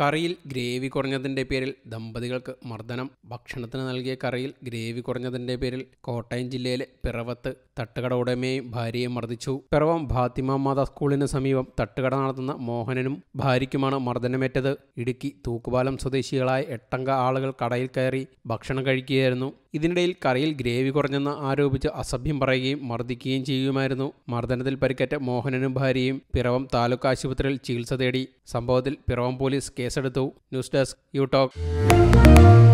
കറിയിൽ ഗ്രേവി കുറഞ്ഞതിൻ്റെ പേരിൽ ദമ്പതികൾക്ക് മർദ്ദനം ഭക്ഷണത്തിന് നൽകിയ കറിയിൽ ഗ്രേവി കുറഞ്ഞതിൻ്റെ പേരിൽ കോട്ടയം ജില്ലയിലെ പിറവത്ത് തട്ടുകട ഉടമയും ഭാര്യയെ മർദ്ദിച്ചു പിറവം ഫാത്തിമ മാതാ സ്കൂളിന് സമീപം തട്ടുകട നടത്തുന്ന മോഹനനും ഭാര്യയ്ക്കുമാണ് മർദ്ദനമേറ്റത് ഇടുക്കി തൂക്കുപാലം സ്വദേശികളായ എട്ടംഗ ആളുകൾ കടയിൽ കയറി ഭക്ഷണം കഴിക്കുകയായിരുന്നു ഇതിനിടയിൽ കറിയിൽ ഗ്രേവി കുറഞ്ഞെന്ന് ആരോപിച്ച് അസഭ്യം പറയുകയും മർദ്ദിക്കുകയും ചെയ്യുമായിരുന്നു മർദ്ദനത്തിൽ പരിക്കേറ്റ മോഹനനും ഭാര്യയും പിറവം താലൂക്ക് ആശുപത്രിയിൽ ചികിത്സ തേടി സംഭവത്തിൽ പിറവം പോലീസ് കേസ് കേസെടുത്തു ന്യൂസ് ഡെസ്ക് യു ടോക്ക്